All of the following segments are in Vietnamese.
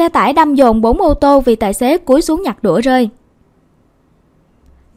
Xe tải đâm dồn 4 ô tô vì tài xế cúi xuống nhặt đũa rơi.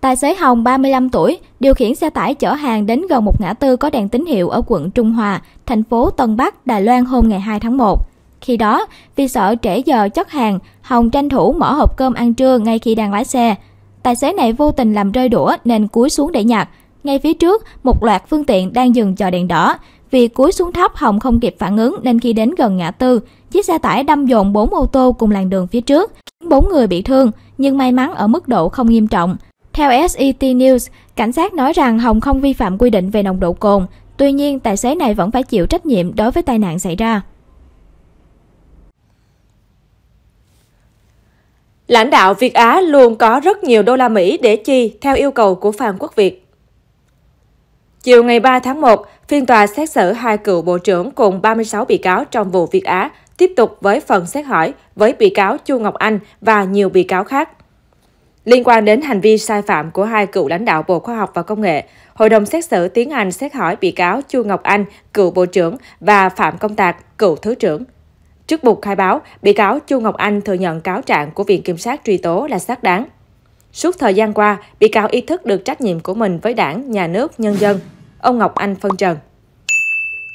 Tài xế Hồng 35 tuổi điều khiển xe tải chở hàng đến gần một ngã tư có đèn tín hiệu ở quận Trung Hòa, thành phố Tân Bắc, Đài Loan hôm ngày 2 tháng 1. Khi đó, vì sợ trễ giờ chất hàng, Hồng tranh thủ mở hộp cơm ăn trưa ngay khi đang lái xe. Tài xế này vô tình làm rơi đũa nên cúi xuống để nhặt. Ngay phía trước, một loạt phương tiện đang dừng chờ đèn đỏ. Vì cúi xuống thấp, Hồng không kịp phản ứng nên khi đến gần ngã tư, Chiếc xe tải đâm dồn 4 ô tô cùng làn đường phía trước, khiến 4 người bị thương, nhưng may mắn ở mức độ không nghiêm trọng. Theo SET News, cảnh sát nói rằng Hồng không vi phạm quy định về nồng độ cồn, tuy nhiên tài xế này vẫn phải chịu trách nhiệm đối với tai nạn xảy ra. Lãnh đạo Việt Á luôn có rất nhiều đô la Mỹ để chi theo yêu cầu của Phan Quốc Việt. Chiều ngày 3 tháng 1, phiên tòa xét xử hai cựu bộ trưởng cùng 36 bị cáo trong vụ Việt Á tiếp tục với phần xét hỏi với bị cáo Chu Ngọc Anh và nhiều bị cáo khác. Liên quan đến hành vi sai phạm của hai cựu lãnh đạo Bộ Khoa học và Công nghệ, Hội đồng xét xử tiến hành xét hỏi bị cáo Chu Ngọc Anh, cựu Bộ trưởng và Phạm Công Tạc, cựu Thứ trưởng. Trước buộc khai báo, bị cáo Chu Ngọc Anh thừa nhận cáo trạng của Viện Kiểm sát truy tố là xác đáng. Suốt thời gian qua, bị cáo ý thức được trách nhiệm của mình với đảng, nhà nước, nhân dân. Ông Ngọc Anh phân trần.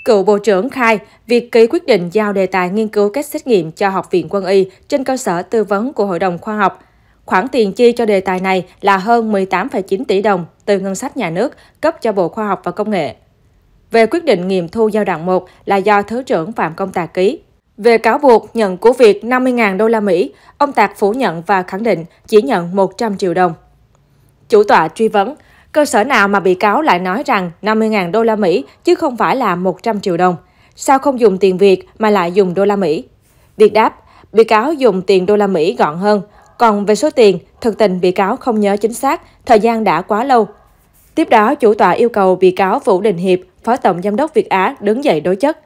Cựu Bộ trưởng khai, việc ký quyết định giao đề tài nghiên cứu các xét nghiệm cho Học viện Quân y trên cơ sở tư vấn của Hội đồng Khoa học. Khoản tiền chi cho đề tài này là hơn 18,9 tỷ đồng từ ngân sách nhà nước cấp cho Bộ Khoa học và Công nghệ. Về quyết định nghiệm thu giai đoạn 1 là do Thứ trưởng Phạm Công Tạc ký. Về cáo buộc nhận của Việt 50.000 đô la Mỹ, ông Tạc phủ nhận và khẳng định chỉ nhận 100 triệu đồng. Chủ tọa truy vấn, Cơ sở nào mà bị cáo lại nói rằng 50.000 đô la Mỹ chứ không phải là 100 triệu đồng? Sao không dùng tiền Việt mà lại dùng đô la Mỹ? Việt đáp, bị cáo dùng tiền đô la Mỹ gọn hơn. Còn về số tiền, thực tình bị cáo không nhớ chính xác, thời gian đã quá lâu. Tiếp đó, chủ tọa yêu cầu bị cáo Vũ Đình Hiệp, Phó Tổng Giám đốc Việt Á đứng dậy đối chất.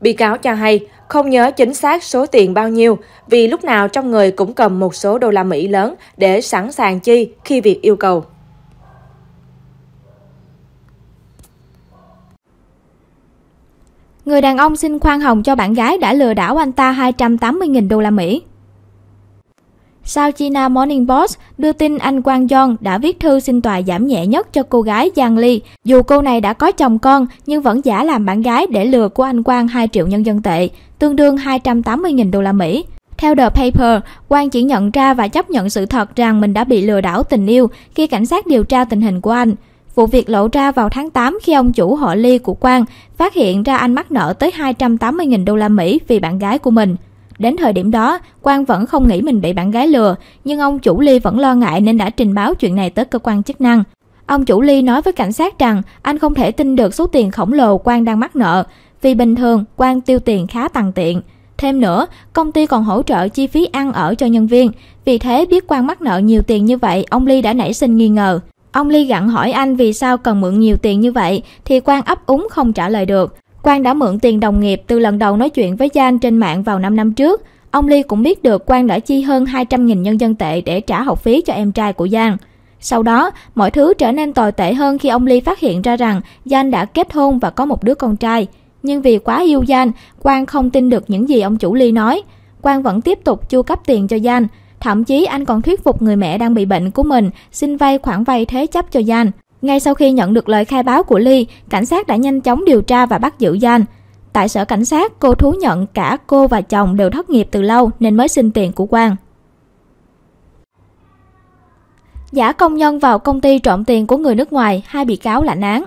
Bị cáo cho hay không nhớ chính xác số tiền bao nhiêu vì lúc nào trong người cũng cầm một số đô la Mỹ lớn để sẵn sàng chi khi việc yêu cầu. Người đàn ông xin khoan hồng cho bạn gái đã lừa đảo anh ta 280.000 đô la Mỹ. Sao China Morning Post đưa tin anh Quang Jong đã viết thư xin tòa giảm nhẹ nhất cho cô gái Giang Ly, dù cô này đã có chồng con nhưng vẫn giả làm bạn gái để lừa của anh Quang 2 triệu nhân dân tệ, tương đương 280.000 đô la Mỹ. Theo The Paper, Quang chỉ nhận ra và chấp nhận sự thật rằng mình đã bị lừa đảo tình yêu khi cảnh sát điều tra tình hình của anh. Vụ việc lộ ra vào tháng 8 khi ông chủ họ Ly của Quang phát hiện ra anh mắc nợ tới 280.000 đô la Mỹ vì bạn gái của mình. Đến thời điểm đó, Quang vẫn không nghĩ mình bị bạn gái lừa, nhưng ông chủ Ly vẫn lo ngại nên đã trình báo chuyện này tới cơ quan chức năng. Ông chủ Ly nói với cảnh sát rằng anh không thể tin được số tiền khổng lồ Quang đang mắc nợ, vì bình thường Quang tiêu tiền khá tằn tiện. Thêm nữa, công ty còn hỗ trợ chi phí ăn ở cho nhân viên. Vì thế biết Quang mắc nợ nhiều tiền như vậy, ông Ly đã nảy sinh nghi ngờ. Ông Ly gặn hỏi anh vì sao cần mượn nhiều tiền như vậy thì Quang ấp úng không trả lời được. Quang đã mượn tiền đồng nghiệp từ lần đầu nói chuyện với Giang trên mạng vào 5 năm trước. Ông Ly cũng biết được Quang đã chi hơn 200.000 nhân dân tệ để trả học phí cho em trai của Giang. Sau đó, mọi thứ trở nên tồi tệ hơn khi ông Ly phát hiện ra rằng Giang đã kết hôn và có một đứa con trai. Nhưng vì quá yêu Giang, Quang không tin được những gì ông chủ Ly nói. Quang vẫn tiếp tục chu cấp tiền cho Giang. Thậm chí anh còn thuyết phục người mẹ đang bị bệnh của mình xin vay khoản vay thế chấp cho Gian. Ngay sau khi nhận được lời khai báo của Ly, cảnh sát đã nhanh chóng điều tra và bắt giữ Gian. Tại sở cảnh sát, cô thú nhận cả cô và chồng đều thất nghiệp từ lâu nên mới xin tiền của Quang. Giả công nhân vào công ty trộm tiền của người nước ngoài, hai bị cáo lãnh án.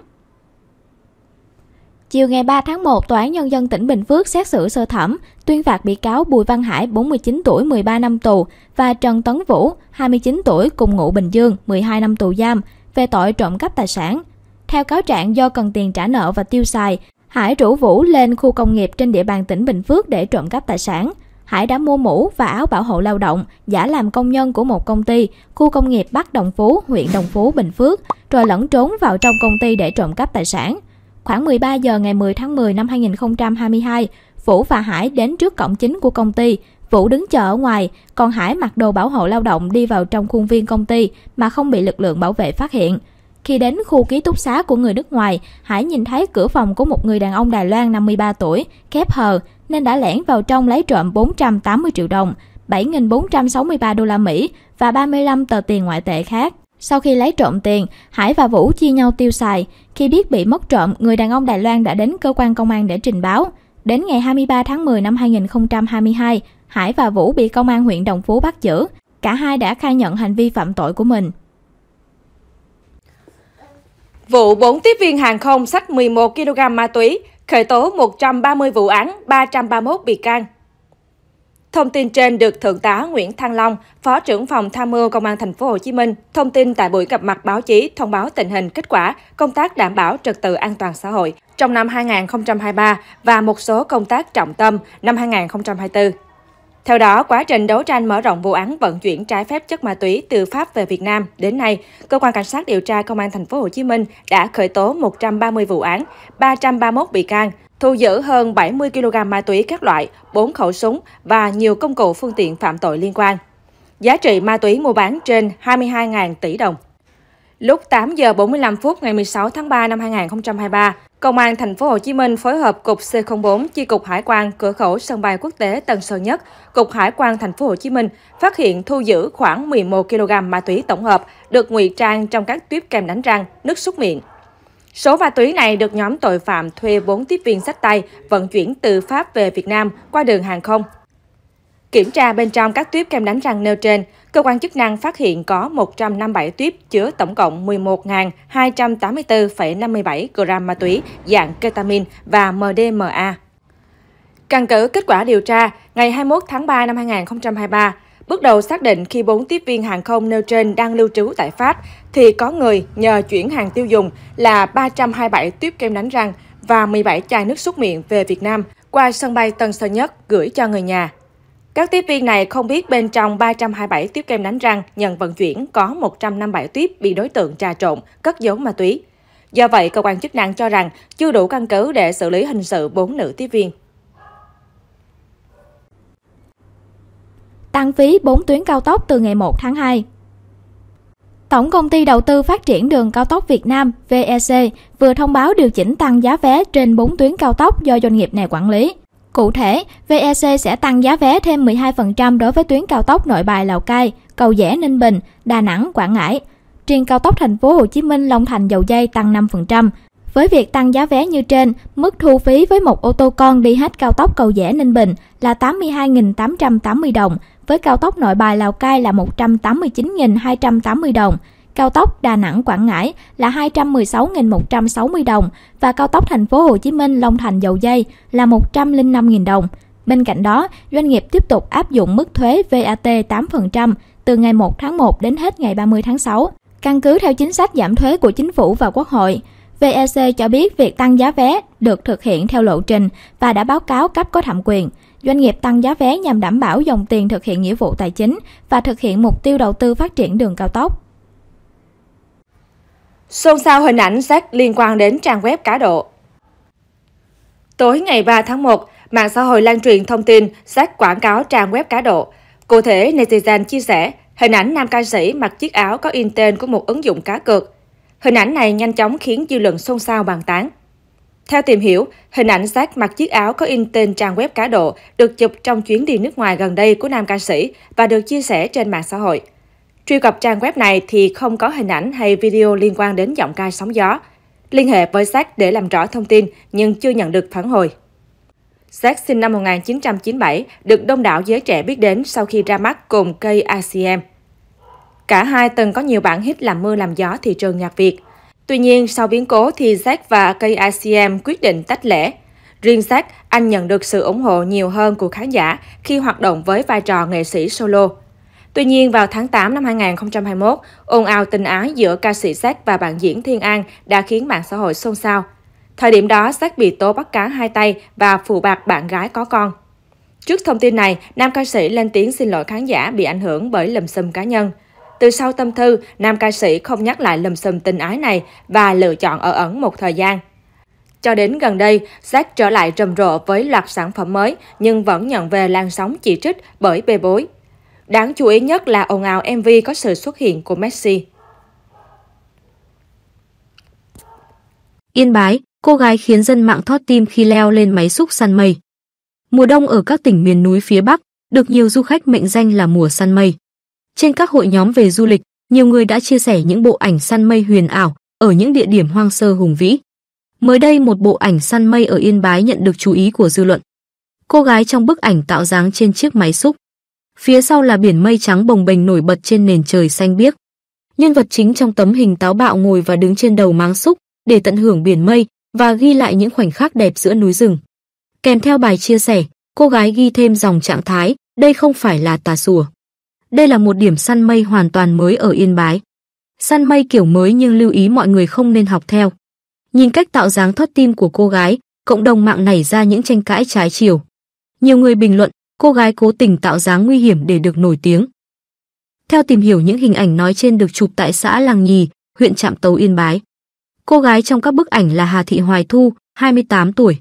Chiều ngày 3 tháng 1, Tòa án Nhân dân tỉnh Bình Phước xét xử sơ thẩm, tuyên phạt bị cáo Bùi Văn Hải 49 tuổi 13 năm tù và Trần Tấn Vũ 29 tuổi cùng ngụ Bình Dương 12 năm tù giam về tội trộm cắp tài sản. Theo cáo trạng do cần tiền trả nợ và tiêu xài, Hải rủ Vũ lên khu công nghiệp trên địa bàn tỉnh Bình Phước để trộm cắp tài sản. Hải đã mua mũ và áo bảo hộ lao động, giả làm công nhân của một công ty, khu công nghiệp Bắc Đồng Phú, huyện Đồng Phú, Bình Phước, rồi lẫn trốn vào trong công ty để trộm cắp tài sản. Khoảng 13 giờ ngày 10 tháng 10 năm 2022, Vũ và Hải đến trước cổng chính của công ty. Vũ đứng chờ ở ngoài, còn Hải mặc đồ bảo hộ lao động đi vào trong khuôn viên công ty mà không bị lực lượng bảo vệ phát hiện. Khi đến khu ký túc xá của người nước ngoài, Hải nhìn thấy cửa phòng của một người đàn ông Đài Loan 53 tuổi, khép hờ, nên đã lẻn vào trong lấy trộm 480 triệu đồng, 7.463 đô la Mỹ và 35 tờ tiền ngoại tệ khác. Sau khi lấy trộm tiền, Hải và Vũ chia nhau tiêu xài. Khi biết bị mất trộm, người đàn ông Đài Loan đã đến cơ quan công an để trình báo. Đến ngày 23 tháng 10 năm 2022, Hải và Vũ bị công an huyện Đồng Phú bắt giữ. Cả hai đã khai nhận hành vi phạm tội của mình. Vụ 4 tiếp viên hàng không sách 11 kg ma túy, khởi tố 130 vụ án, 331 bị can. Thông tin trên được Thượng tá Nguyễn Thăng Long, Phó trưởng phòng tham mưu Công an thành phố Hồ Chí Minh thông tin tại buổi gặp mặt báo chí thông báo tình hình kết quả công tác đảm bảo trật tự an toàn xã hội trong năm 2023 và một số công tác trọng tâm năm 2024. Theo đó, quá trình đấu tranh mở rộng vụ án vận chuyển trái phép chất ma túy từ Pháp về Việt Nam đến nay, cơ quan cảnh sát điều tra công an thành phố Hồ Chí Minh đã khởi tố 130 vụ án, 331 bị can, thu giữ hơn 70 kg ma túy các loại, 4 khẩu súng và nhiều công cụ phương tiện phạm tội liên quan. Giá trị ma túy mua bán trên 22.000 tỷ đồng. Lúc 8 giờ 45 phút ngày 16 tháng 3 năm 2023, Công an thành phố Hồ Chí Minh phối hợp cục C04 chi cục Hải quan cửa khẩu sân bay quốc tế Tân Sơn Nhất, cục Hải quan thành phố Hồ Chí Minh phát hiện thu giữ khoảng 11 kg ma túy tổng hợp được ngụy trang trong các tuyếp kem đánh răng, nước súc miệng. Số ma túy này được nhóm tội phạm thuê 4 tiếp viên sách tay vận chuyển từ Pháp về Việt Nam qua đường hàng không. Kiểm tra bên trong các tuyếp kem đánh răng nêu trên, cơ quan chức năng phát hiện có 157 tuyếp chứa tổng cộng 11.284,57 gram ma túy dạng ketamin và MDMA. Căn cứ kết quả điều tra, ngày 21 tháng 3 năm 2023, Bước đầu xác định khi 4 tiếp viên hàng không nêu trên đang lưu trú tại Pháp, thì có người nhờ chuyển hàng tiêu dùng là 327 tuyếp kem đánh răng và 17 chai nước súc miệng về Việt Nam qua sân bay Tân Sơn Nhất gửi cho người nhà. Các tiếp viên này không biết bên trong 327 tiếp kem đánh răng nhận vận chuyển có 157 tiếp bị đối tượng trà trộn, cất giấu ma túy. Do vậy, cơ quan chức năng cho rằng chưa đủ căn cứ để xử lý hình sự 4 nữ tiếp viên. tăng phí 4 tuyến cao tốc từ ngày 1 tháng 2. Tổng công ty đầu tư phát triển đường cao tốc Việt Nam VEC vừa thông báo điều chỉnh tăng giá vé trên 4 tuyến cao tốc do doanh nghiệp này quản lý. Cụ thể, VEC sẽ tăng giá vé thêm 12% đối với tuyến cao tốc Nội Bài Lào Cai, Cầu Dẽ Ninh Bình, Đà Nẵng Quảng Ngãi. Trên cao tốc thành phố Hồ Chí Minh Long Thành Dầu Dây tăng 5%. Với việc tăng giá vé như trên, mức thu phí với một ô tô con đi hết cao tốc Cầu Dẽ Ninh Bình là 82.880 đồng với cao tốc nội bài Lào Cai là 189.280 đồng, cao tốc Đà Nẵng Quảng Ngãi là 216.160 đồng và cao tốc thành phố Hồ Chí Minh Long Thành Dầu Dây là 105.000 đồng. Bên cạnh đó, doanh nghiệp tiếp tục áp dụng mức thuế VAT 8% từ ngày 1 tháng 1 đến hết ngày 30 tháng 6, căn cứ theo chính sách giảm thuế của chính phủ và Quốc hội. VEC cho biết việc tăng giá vé được thực hiện theo lộ trình và đã báo cáo cấp có thẩm quyền. Doanh nghiệp tăng giá vé nhằm đảm bảo dòng tiền thực hiện nghĩa vụ tài chính và thực hiện mục tiêu đầu tư phát triển đường cao tốc. Xôn xao hình ảnh sách liên quan đến trang web cá độ. Tối ngày 3 tháng 1, mạng xã hội lan truyền thông tin sách quảng cáo trang web cá độ. Cụ thể, netizen chia sẻ hình ảnh nam ca sĩ mặc chiếc áo có in tên của một ứng dụng cá cược. Hình ảnh này nhanh chóng khiến dư luận xôn xao bàn tán. Theo tìm hiểu, hình ảnh Zack mặc chiếc áo có in tên trang web cá độ được chụp trong chuyến đi nước ngoài gần đây của nam ca sĩ và được chia sẻ trên mạng xã hội. Truy cập trang web này thì không có hình ảnh hay video liên quan đến giọng ca sóng gió. Liên hệ với Zack để làm rõ thông tin nhưng chưa nhận được phản hồi. Zack sinh năm 1997, được đông đảo giới trẻ biết đến sau khi ra mắt cùng cây ACM. Cả hai từng có nhiều bản hit làm mưa làm gió thị trường nhạc Việt – Tuy nhiên, sau biến cố thì Jack và KICM quyết định tách lẻ. Riêng Jack, anh nhận được sự ủng hộ nhiều hơn của khán giả khi hoạt động với vai trò nghệ sĩ solo. Tuy nhiên, vào tháng 8 năm 2021, ồn ào tình ái giữa ca sĩ Jack và bạn diễn Thiên An đã khiến mạng xã hội xôn xao. Thời điểm đó, Jack bị tố bắt cá hai tay và phụ bạc bạn gái có con. Trước thông tin này, nam ca sĩ lên tiếng xin lỗi khán giả bị ảnh hưởng bởi lầm xùm cá nhân – từ sau tâm thư, nam ca sĩ không nhắc lại lùm xùm tình ái này và lựa chọn ở ẩn một thời gian. Cho đến gần đây, Jack trở lại rầm rộ với loạt sản phẩm mới nhưng vẫn nhận về làn sóng chỉ trích bởi bê bối. Đáng chú ý nhất là ồn ào MV có sự xuất hiện của Messi. Yên Bái, cô gái khiến dân mạng thót tim khi leo lên máy xúc săn mây. Mùa đông ở các tỉnh miền núi phía Bắc được nhiều du khách mệnh danh là mùa săn mây. Trên các hội nhóm về du lịch, nhiều người đã chia sẻ những bộ ảnh săn mây huyền ảo ở những địa điểm hoang sơ hùng vĩ. Mới đây một bộ ảnh săn mây ở Yên Bái nhận được chú ý của dư luận. Cô gái trong bức ảnh tạo dáng trên chiếc máy xúc. Phía sau là biển mây trắng bồng bềnh nổi bật trên nền trời xanh biếc. Nhân vật chính trong tấm hình táo bạo ngồi và đứng trên đầu máng xúc để tận hưởng biển mây và ghi lại những khoảnh khắc đẹp giữa núi rừng. Kèm theo bài chia sẻ, cô gái ghi thêm dòng trạng thái, đây không phải là tà sùa. Đây là một điểm săn mây hoàn toàn mới ở Yên Bái. Săn mây kiểu mới nhưng lưu ý mọi người không nên học theo. Nhìn cách tạo dáng thoát tim của cô gái, cộng đồng mạng nảy ra những tranh cãi trái chiều. Nhiều người bình luận, cô gái cố tình tạo dáng nguy hiểm để được nổi tiếng. Theo tìm hiểu những hình ảnh nói trên được chụp tại xã Làng Nhì, huyện Trạm Tấu Yên Bái. Cô gái trong các bức ảnh là Hà Thị Hoài Thu, 28 tuổi.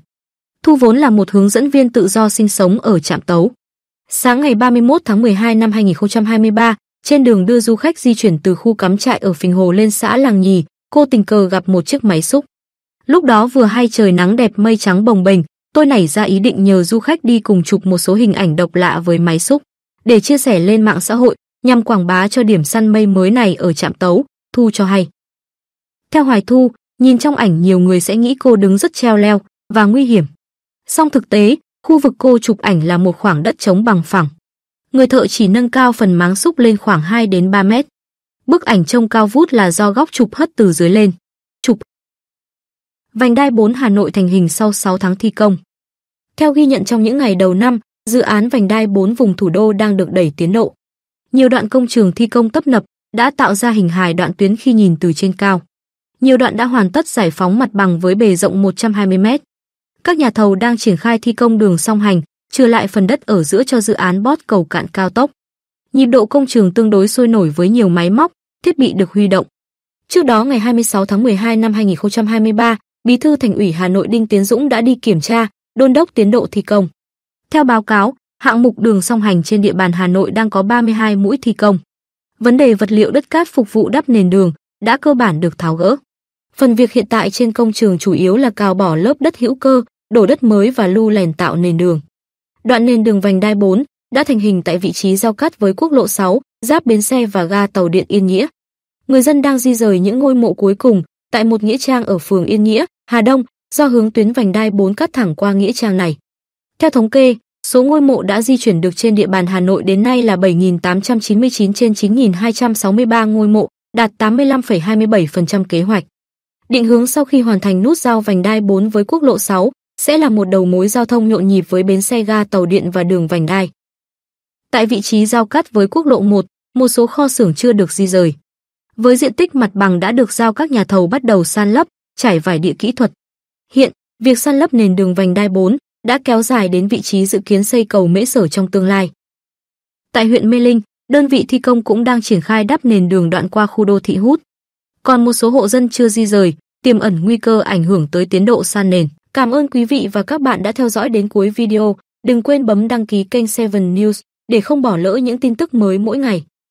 Thu vốn là một hướng dẫn viên tự do sinh sống ở Trạm Tấu. Sáng ngày 31 tháng 12 năm 2023, trên đường đưa du khách di chuyển từ khu cắm trại ở Phình Hồ lên xã Làng Nhì, cô tình cờ gặp một chiếc máy xúc. Lúc đó vừa hay trời nắng đẹp mây trắng bồng bềnh, tôi nảy ra ý định nhờ du khách đi cùng chụp một số hình ảnh độc lạ với máy xúc để chia sẻ lên mạng xã hội nhằm quảng bá cho điểm săn mây mới này ở trạm Tấu, Thu cho hay. Theo Hoài Thu, nhìn trong ảnh nhiều người sẽ nghĩ cô đứng rất treo leo và nguy hiểm. Song thực tế, Khu vực cô chụp ảnh là một khoảng đất trống bằng phẳng. Người thợ chỉ nâng cao phần máng xúc lên khoảng 2 đến 3 mét. Bức ảnh trông cao vút là do góc chụp hất từ dưới lên. Chụp. Vành đai 4 Hà Nội thành hình sau 6 tháng thi công. Theo ghi nhận trong những ngày đầu năm, dự án vành đai 4 vùng thủ đô đang được đẩy tiến độ. Nhiều đoạn công trường thi công tấp nập đã tạo ra hình hài đoạn tuyến khi nhìn từ trên cao. Nhiều đoạn đã hoàn tất giải phóng mặt bằng với bề rộng 120 mét. Các nhà thầu đang triển khai thi công đường song hành, trừ lại phần đất ở giữa cho dự án bót cầu cạn cao tốc. Nhịp độ công trường tương đối sôi nổi với nhiều máy móc, thiết bị được huy động. Trước đó ngày 26 tháng 12 năm 2023, Bí thư Thành ủy Hà Nội Đinh Tiến Dũng đã đi kiểm tra, đôn đốc tiến độ thi công. Theo báo cáo, hạng mục đường song hành trên địa bàn Hà Nội đang có 32 mũi thi công. Vấn đề vật liệu đất cát phục vụ đắp nền đường đã cơ bản được tháo gỡ. Phần việc hiện tại trên công trường chủ yếu là cào bỏ lớp đất hữu cơ, đổ đất mới và lưu lèn tạo nền đường. Đoạn nền đường vành đai 4 đã thành hình tại vị trí giao cắt với quốc lộ 6, giáp bến xe và ga tàu điện Yên Nghĩa. Người dân đang di rời những ngôi mộ cuối cùng tại một nghĩa trang ở phường Yên Nghĩa, Hà Đông, do hướng tuyến vành đai 4 cắt thẳng qua nghĩa trang này. Theo thống kê, số ngôi mộ đã di chuyển được trên địa bàn Hà Nội đến nay là 7.899 trên 9.263 ngôi mộ, đạt 85,27% kế hoạch. Định hướng sau khi hoàn thành nút giao vành đai 4 với quốc lộ 6 sẽ là một đầu mối giao thông nhộn nhịp với bến xe ga tàu điện và đường vành đai. Tại vị trí giao cắt với quốc lộ 1, một số kho xưởng chưa được di rời. Với diện tích mặt bằng đã được giao các nhà thầu bắt đầu san lấp, trải vải địa kỹ thuật. Hiện, việc san lấp nền đường vành đai 4 đã kéo dài đến vị trí dự kiến xây cầu Mễ Sở trong tương lai. Tại huyện Mê Linh, đơn vị thi công cũng đang triển khai đắp nền đường đoạn qua khu đô thị Hút. Còn một số hộ dân chưa di rời, tiềm ẩn nguy cơ ảnh hưởng tới tiến độ san nền. Cảm ơn quý vị và các bạn đã theo dõi đến cuối video. Đừng quên bấm đăng ký kênh 7 News để không bỏ lỡ những tin tức mới mỗi ngày.